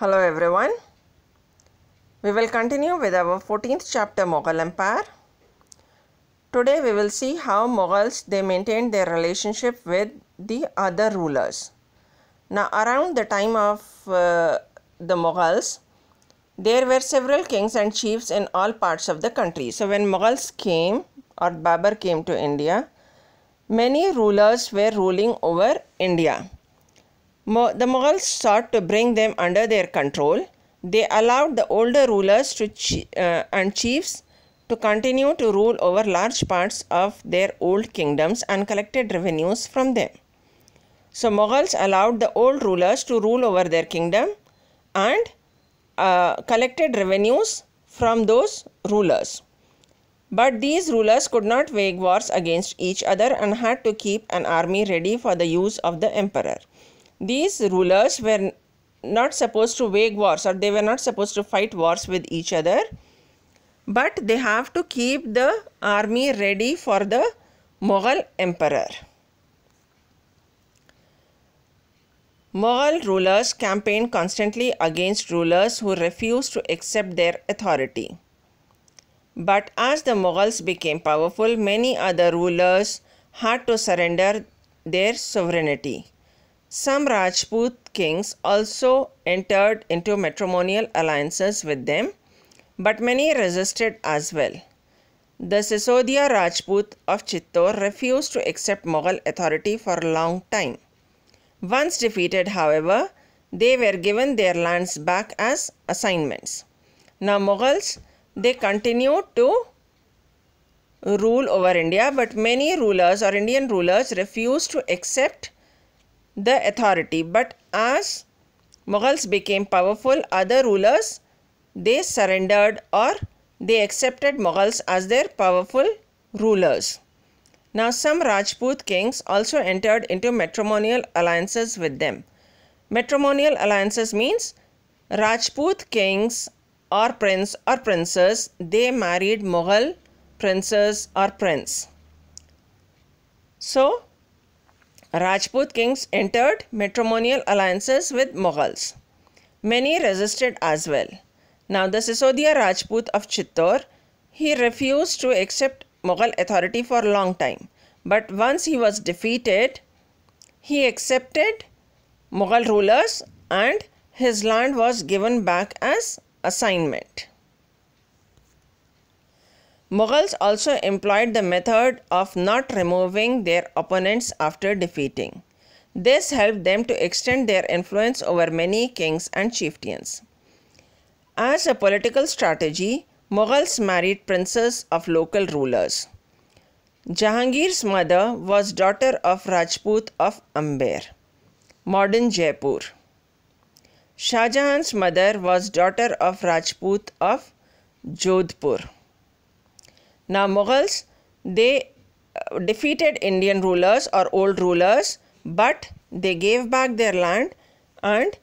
Hello everyone. We will continue with our 14th chapter Mughal Empire. Today we will see how Mughals they maintained their relationship with the other rulers. Now around the time of uh, the Mughals there were several kings and chiefs in all parts of the country. So when Mughals came or Babur came to India many rulers were ruling over India Mo the Mughals sought to bring them under their control. They allowed the older rulers chi uh, and chiefs to continue to rule over large parts of their old kingdoms and collected revenues from them. So Mughals allowed the old rulers to rule over their kingdom and uh, collected revenues from those rulers. But these rulers could not wage wars against each other and had to keep an army ready for the use of the emperor. These rulers were not supposed to wage wars or they were not supposed to fight wars with each other but they have to keep the army ready for the Mughal emperor. Mughal rulers campaigned constantly against rulers who refused to accept their authority. But as the Mughals became powerful, many other rulers had to surrender their sovereignty. Some Rajput kings also entered into matrimonial alliances with them, but many resisted as well. The Sisodia Rajput of Chittor refused to accept Mughal authority for a long time. Once defeated, however, they were given their lands back as assignments. Now, Mughals they continued to rule over India, but many rulers or Indian rulers refused to accept the authority. But as Mughals became powerful, other rulers they surrendered or they accepted Mughals as their powerful rulers. Now, some Rajput kings also entered into matrimonial alliances with them. Matrimonial alliances means Rajput kings or prince or princess, they married Mughal princes or prince. So, Rajput kings entered matrimonial alliances with Mughals. Many resisted as well. Now, the Sisodia Rajput of Chittor, he refused to accept Mughal authority for a long time. But once he was defeated, he accepted Mughal rulers and his land was given back as assignment. Mughals also employed the method of not removing their opponents after defeating. This helped them to extend their influence over many kings and chieftains. As a political strategy, Mughals married princes of local rulers. Jahangir's mother was daughter of Rajput of Amber, modern Jaipur. Shah Jahan's mother was daughter of Rajput of Jodhpur. Now Mughals, they uh, defeated Indian rulers or old rulers, but they gave back their land and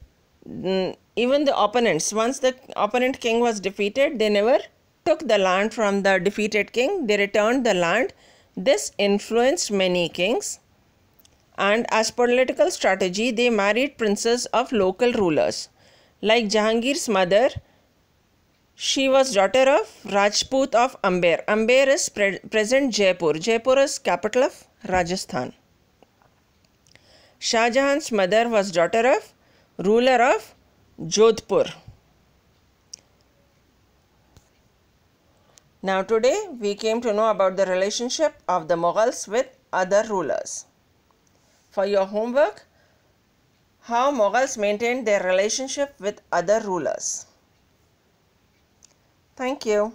mm, even the opponents, once the opponent king was defeated, they never took the land from the defeated king, they returned the land. This influenced many kings and as political strategy, they married princes of local rulers. Like Jahangir's mother, she was daughter of Rajput of Amber. Amber is pre present Jaipur. Jaipur is capital of Rajasthan. Shah Jahan's mother was daughter of ruler of Jodhpur. Now today we came to know about the relationship of the Mughals with other rulers. For your homework, how Mughals maintained their relationship with other rulers. Thank you.